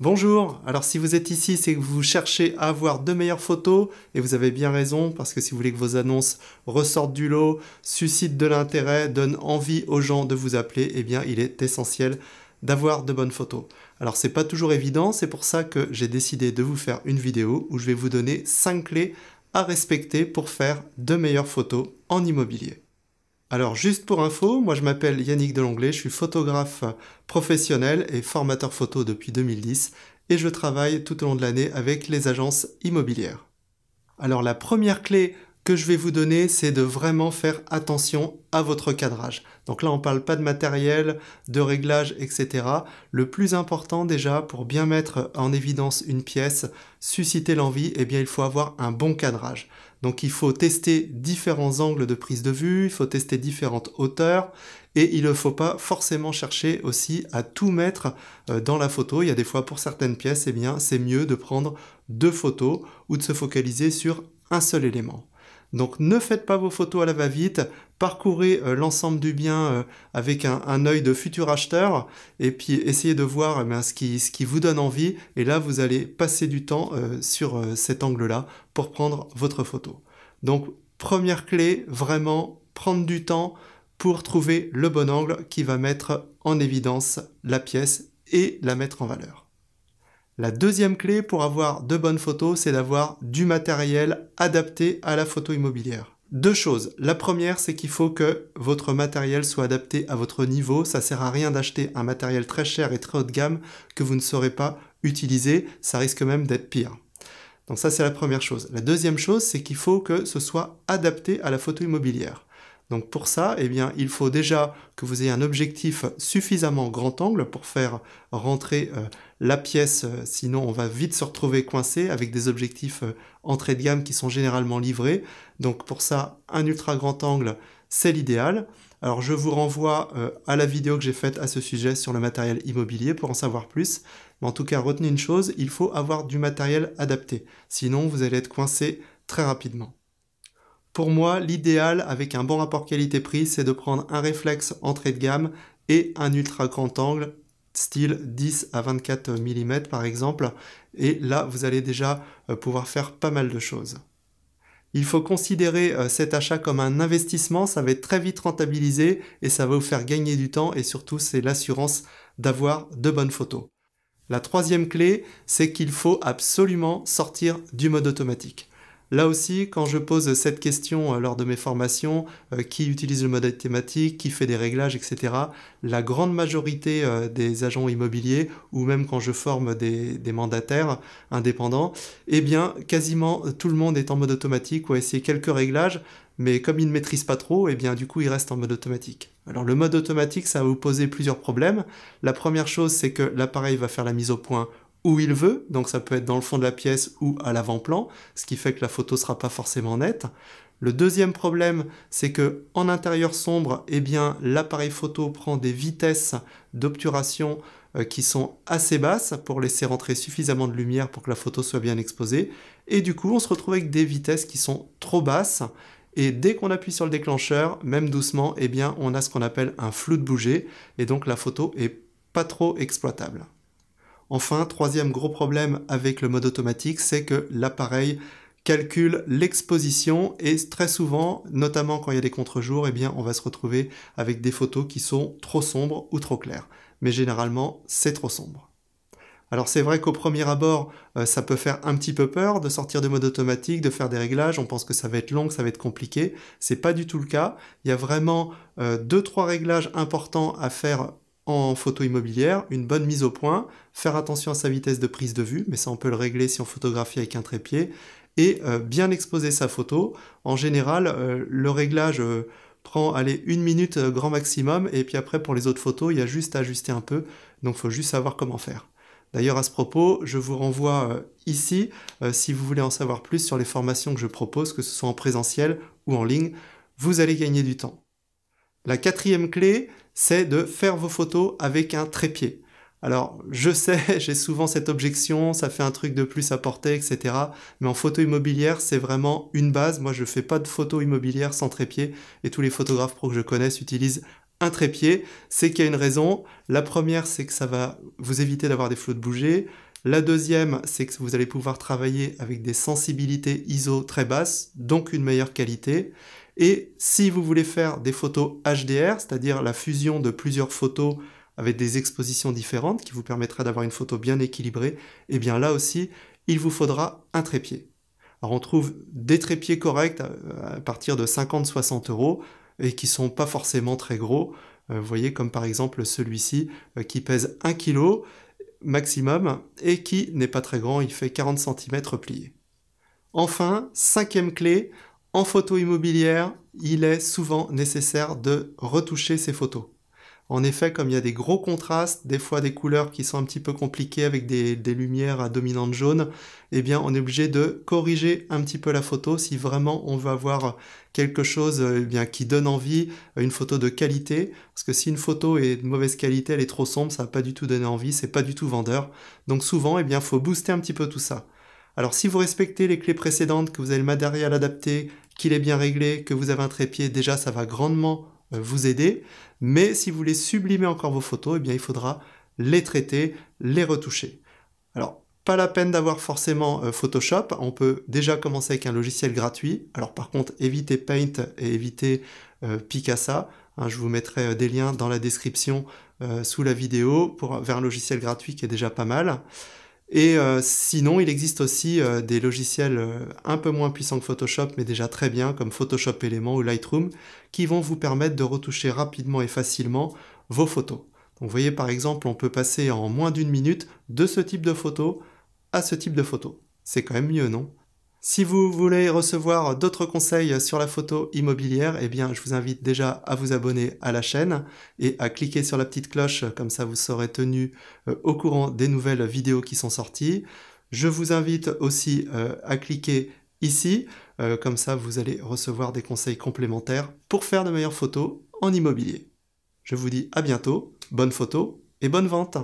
Bonjour, alors si vous êtes ici, c'est que vous cherchez à avoir de meilleures photos et vous avez bien raison parce que si vous voulez que vos annonces ressortent du lot, suscitent de l'intérêt, donnent envie aux gens de vous appeler, eh bien il est essentiel d'avoir de bonnes photos. Alors c'est pas toujours évident, c'est pour ça que j'ai décidé de vous faire une vidéo où je vais vous donner 5 clés à respecter pour faire de meilleures photos en immobilier. Alors juste pour info, moi je m'appelle Yannick Delonglet, je suis photographe professionnel et formateur photo depuis 2010 et je travaille tout au long de l'année avec les agences immobilières. Alors la première clé que je vais vous donner, c'est de vraiment faire attention à votre cadrage. Donc là, on ne parle pas de matériel, de réglage, etc. Le plus important déjà, pour bien mettre en évidence une pièce, susciter l'envie, eh bien il faut avoir un bon cadrage. Donc il faut tester différents angles de prise de vue, il faut tester différentes hauteurs, et il ne faut pas forcément chercher aussi à tout mettre euh, dans la photo. Il y a des fois pour certaines pièces, eh bien c'est mieux de prendre deux photos ou de se focaliser sur un seul élément. Donc ne faites pas vos photos à la va-vite, parcourez euh, l'ensemble du bien euh, avec un, œil de futur acheteur et puis essayez de voir eh ce, qui, vous donne envie et là vous allez passer du temps euh, sur cet angle-là pour prendre votre photo. Donc première clé, vraiment prendre du temps pour trouver le bon angle qui va mettre en évidence la pièce et la mettre en valeur. La deuxième clé pour avoir de bonnes photos, c'est d'avoir du matériel adapté à la photo immobilière. Deux choses. La première, c'est qu'il faut que votre matériel soit adapté à votre niveau. Ça sert à rien d'acheter un matériel très cher et très haut de gamme que vous ne saurez pas utiliser. Ça risque même d'être pire. Donc ça, c'est la première chose. La deuxième chose, c'est qu'il faut que ce soit adapté à la photo immobilière. Donc pour ça, eh bien, il faut déjà que vous ayez un objectif suffisamment grand angle pour faire rentrer euh, la pièce, euh, sinon on va vite se retrouver coincé avec des objectifs euh, entrée de gamme qui sont généralement livrés. Donc pour ça, un ultra grand angle, c'est l'idéal. Alors je vous renvoie à la vidéo que j'ai faite à ce sujet sur le matériel immobilier pour en savoir plus. Mais en tout cas, retenez une chose, il faut avoir du matériel adapté. Sinon, vous allez être coincé très rapidement. Pour moi, l'idéal avec un bon rapport qualité-prix, c'est de prendre un réflexe entrée de gamme et un ultra grand angle, style 10 à 24 mm par exemple, et là vous allez déjà euh, pouvoir faire pas mal de choses. Il faut considérer euh, cet achat comme un investissement, ça va être très vite rentabilisé et ça va vous faire gagner du temps et surtout c'est l'assurance d'avoir de bonnes photos. La troisième clé, c'est qu'il faut absolument sortir du mode automatique. Là aussi, quand je pose cette question euh, lors de mes formations, euh, qui utilise le modèle thématique, qui fait des réglages, etc., la grande majorité euh, des agents immobiliers, ou même quand je forme des, mandataires indépendants, eh bien, quasiment tout le monde est en mode automatique ou a essayé quelques réglages, mais comme ils ne maîtrisent pas trop, eh bien du coup ils restent en mode automatique. Alors le mode automatique, ça va vous poser plusieurs problèmes. La première chose, c'est que l'appareil va faire la mise au point où il veut, donc ça peut être dans le fond de la pièce ou à l'avant-plan, ce qui fait que la photo sera pas forcément nette. Le deuxième problème, c'est que en intérieur sombre, eh bien l'appareil photo prend des vitesses d'obturation euh, qui sont assez basses pour laisser rentrer suffisamment de lumière pour que la photo soit bien exposée et du coup, on se retrouve avec des vitesses qui sont trop basses et dès qu'on appuie sur le déclencheur, même doucement, eh bien on a ce qu'on appelle un flou de bouger et donc la photo est pas trop exploitable. Enfin, troisième gros problème avec le mode automatique, c'est que l'appareil calcule l'exposition et très souvent, notamment quand il y a des contre-jours, eh bien on va se retrouver avec des photos qui sont trop sombres ou trop claires. Mais généralement, c'est trop sombre. Alors c'est vrai qu'au premier abord, euh, ça peut faire un petit peu peur de sortir du mode automatique, de faire des réglages, on pense que ça va être long, que ça va être compliqué. C'est pas du tout le cas. Il y a vraiment euh, deux trois réglages importants à faire en photo immobilière, une bonne mise au point, faire attention à sa vitesse de prise de vue, mais ça on peut le régler si on photographie avec un trépied, et euh, bien exposer sa photo. En général, euh, le réglage euh, prend allez, une minute grand maximum, et puis après pour les autres photos, il y a juste à ajuster un peu, donc il faut juste savoir comment faire. D'ailleurs à ce propos, je vous renvoie ici, si vous voulez en savoir plus sur les formations que je propose, que ce soit en présentiel ou en ligne, vous allez gagner du temps. La quatrième clé, c'est de faire vos photos avec un trépied. Alors, je sais, j'ai souvent cette objection, ça fait un truc de plus à porter, etc. Mais en photo immobilière, c'est vraiment une base. Moi, je ne fais pas de photo immobilière sans trépied, et tous les photographes pro que je connaisse utilisent un trépied. C'est qu'il y a une raison. La première, c'est que ça va vous éviter d'avoir des flots de bouger. La deuxième, c'est que vous allez pouvoir travailler avec des sensibilités ISO très basses, donc une meilleure qualité. Et si vous voulez faire des photos HDR, c'est-à-dire la fusion de plusieurs photos avec des expositions différentes qui vous permettra d'avoir une photo bien équilibrée, et eh bien là aussi, il vous faudra un trépied. Alors on trouve des trépieds corrects euh, à partir de 50-60 euros et qui ne sont pas forcément très gros. Euh, vous voyez comme par exemple celui-ci euh, qui pèse 1 kg maximum et qui n'est pas très grand, il fait 40 cm plié. Enfin, cinquième clé, en photo immobilière, il est souvent nécessaire de retoucher ses photos. En effet, comme il y a des gros contrastes, des fois des couleurs qui sont un petit peu compliquées avec des, lumières à dominante jaune, eh bien on est obligé de corriger un petit peu la photo si vraiment on veut avoir quelque chose euh, eh bien, qui donne envie, euh, une photo de qualité. Parce que si une photo est de mauvaise qualité, elle est trop sombre, ça va pas du tout donné envie, c'est pas du tout vendeur. Donc souvent, eh bien, faut booster un petit peu tout ça. Alors si vous respectez les clés précédentes, que vous avez le matériel adapté, qu'il est bien réglé, que vous avez un trépied, déjà ça va grandement euh, vous aider. Mais si vous voulez sublimer encore vos photos, eh bien il faudra les traiter, les retoucher. Alors, pas la peine d'avoir forcément euh, Photoshop, on peut déjà commencer avec un logiciel gratuit. Alors par contre, évitez Paint et évitez euh, Picasa. Hein, je vous mettrai des liens dans la description sous la vidéo pour, vers un logiciel gratuit qui est déjà pas mal. Et euh, sinon, il existe aussi euh, des logiciels euh, un peu moins puissants que Photoshop, mais déjà très bien, comme Photoshop Elements ou Lightroom, qui vont vous permettre de retoucher rapidement et facilement vos photos. vous voyez, par exemple, on peut passer en moins d'une minute de ce type de photo à ce type de photo. C'est quand même mieux, non si vous voulez recevoir d'autres conseils sur la photo immobilière, eh bien, je vous invite déjà à vous abonner à la chaîne et à cliquer sur la petite cloche, comme ça vous serez tenu euh, au courant des nouvelles vidéos qui sont sorties. Je vous invite aussi euh, à cliquer ici, euh, comme ça vous allez recevoir des conseils complémentaires pour faire de meilleures photos en immobilier. Je vous dis à bientôt, bonne photo et bonne vente